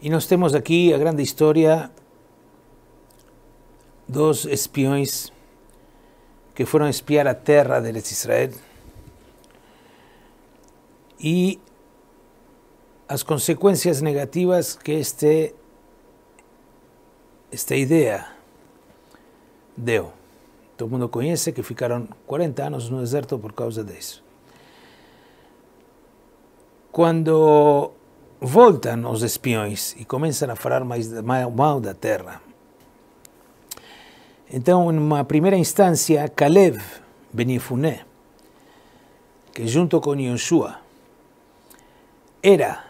Y nos tenemos aquí a grande historia dos espiones que fueron a espiar a tierra de Israel y las consecuencias negativas que este esta idea deo Todo el mundo conoce que ficaron 40 años en un deserto por causa de eso. quando voltam os espiões e começam a falar mais, mal da terra. Então, numa primeira instância, Caleb Benifuné, que junto com Yoshua era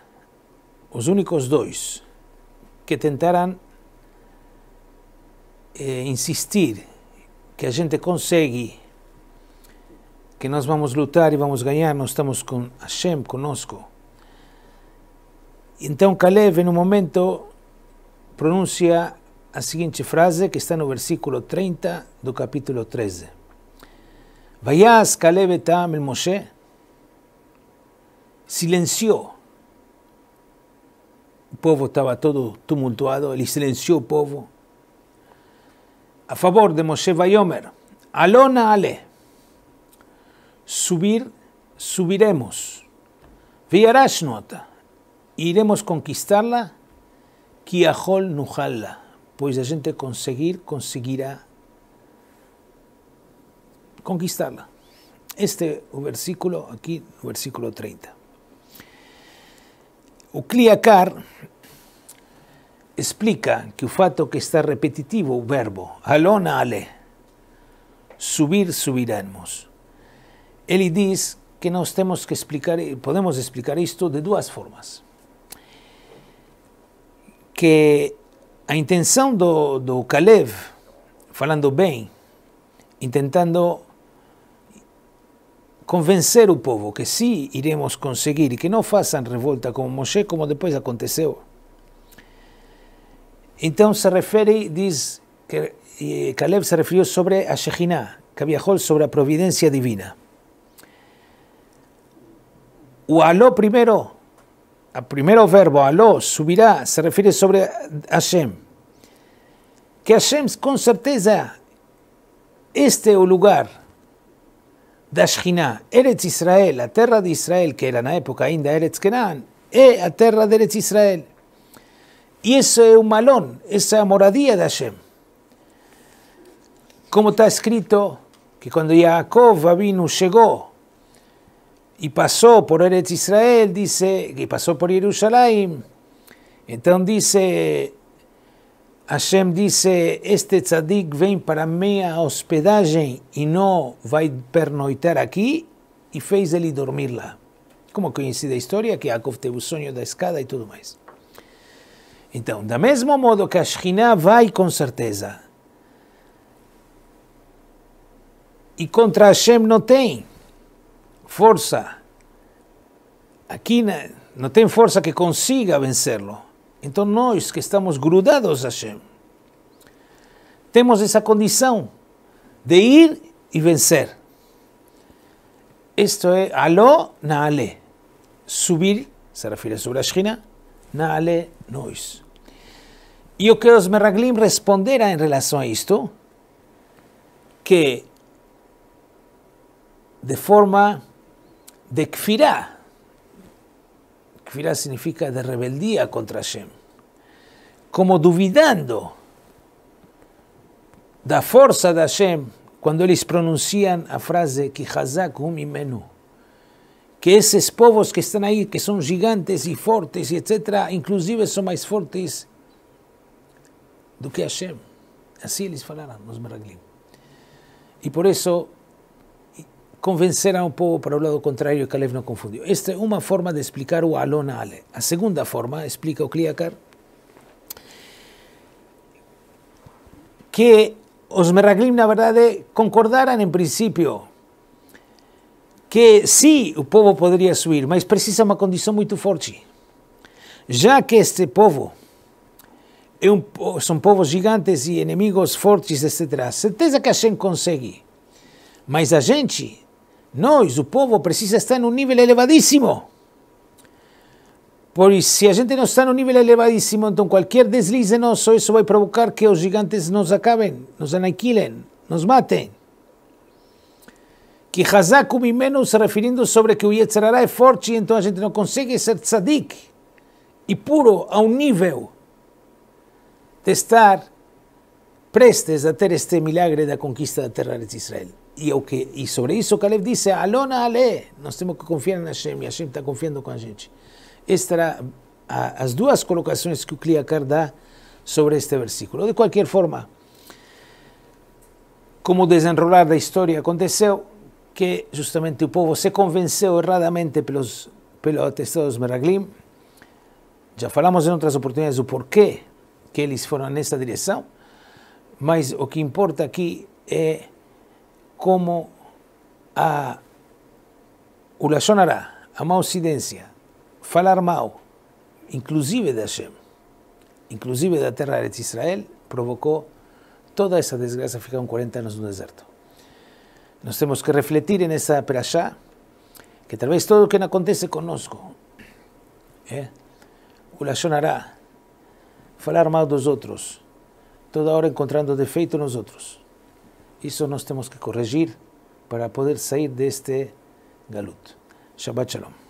os únicos dois que tentaram eh, insistir que a gente consegue, que nós vamos lutar e vamos ganhar, nós estamos com Hashem conosco. Então Caleb, no momento, pronuncia a seguinte frase que está no versículo 30 do capítulo 13. Vaiás, Caleb etam el Moshe silenciou. O povo estava todo tumultuado, ele silenciou o povo. A favor de Moshe Vayomer, Alona Ale, subir, subiremos. Viarás nota, iremos conquistarla, Kiahol Nujalla, pues la gente conseguir, conseguirá conquistarla. Este versículo, aquí, versículo 30. Ucliacar explica que ufato que está repetitivo, verbo, alona ale, subir, subiremos. él dice que nos tenemos que explicar, podemos explicar esto de dos formas. que a intenção do, do Caleb, falando bem, intentando convencer o povo que sim, iremos conseguir, que não façam revolta como Moshe, como depois aconteceu. Então se refere, diz que Caleb se referiu sobre a Shekhinah, que viajou sobre a providência divina. O Alô primeiro El primer verbo, aló, subirá, se refiere sobre Hashem. Que Hashem, con certeza, este lugar, Ashkinah, Eretz Israel, la tierra de Israel, que era en la época ainda Eretz Kenan, es la tierra de Eretz Israel. Y ese es un malón, esa moradía de Hashem. Como está escrito que cuando Jacob vino llegó e passou por Eretz Israel, disse, e passou por Jerusalém. Então disse, Hashem disse, este tzadik vem para minha hospedagem e não vai pernoitar aqui, e fez ele dormir lá. Como conhecida a história, que Yaakov teve o sonho da escada e tudo mais. Então, da mesmo modo que a Shekhinah vai com certeza, e contra Hashem não tem, força aqui não tem força que consiga vencê-lo. Então nós que estamos grudados a Hashem, temos essa condição de ir e vencer. Isto é alô naale. Subir, se refere sobre a Shina, naale nós. E o que os Meraglim responderam em relação a isto, que de forma de Kfirá. Kfirá significa de rebeldía contra Hashem. Como De la fuerza de Hashem Cuando ellos pronuncian la frase que esos que están povos que están ahí que son gigantes y y etcétera, inclusive son más fuertes... do que Hashem. Así les hablarán los Meraglim. y por eso... convenceram um povo para o lado contrário que Kalev não confundiu. Esta é uma forma de explicar o Alon Ale. A segunda forma explica o Kliakar que os Meraglim, na verdade, concordaram em princípio que sim, o povo poderia subir, mas precisa uma condição muito forte. Já que este povo é um, são povos gigantes e inimigos fortes, etc., certeza que a gente consegue. Mas a gente nós, o povo, precisa estar em um nível elevadíssimo. Pois se a gente não está em um nível elevadíssimo, então qualquer deslize nosso, isso vai provocar que os gigantes nos acabem, nos aniquilem, nos matem. Que Hazaku Mimenu se referindo sobre que o Yetzirará é forte, então a gente não consegue ser tzadik e puro a um nível de estar prestes a ter este milagre da conquista da terra de Israel. E, o que, e sobre isso Caleb disse, Alona Ale, nós temos que confiar na Hashem, e Hashem está confiando com a gente. Esta eram as duas colocações que o Kliakar dá sobre este versículo. De qualquer forma, como o desenrolar da história aconteceu, que justamente o povo se convenceu erradamente pelos, pelo atestado dos Meraglim. Já falamos em outras oportunidades do porquê que eles foram nessa direção, mas o que importa aqui é como a Ulashon a má ocidência, falar mal, inclusive de Hashem, inclusive da terra de Israel, provocou toda essa desgraça, ficaram 40 anos no deserto. Nós temos que refletir nessa esa perashá, que talvez tudo o que acontece conosco, é, falar mal dos outros, toda hora encontrando defeito nos outros, Eso nos tenemos que corregir para poder salir de este galut. Shabbat Shalom.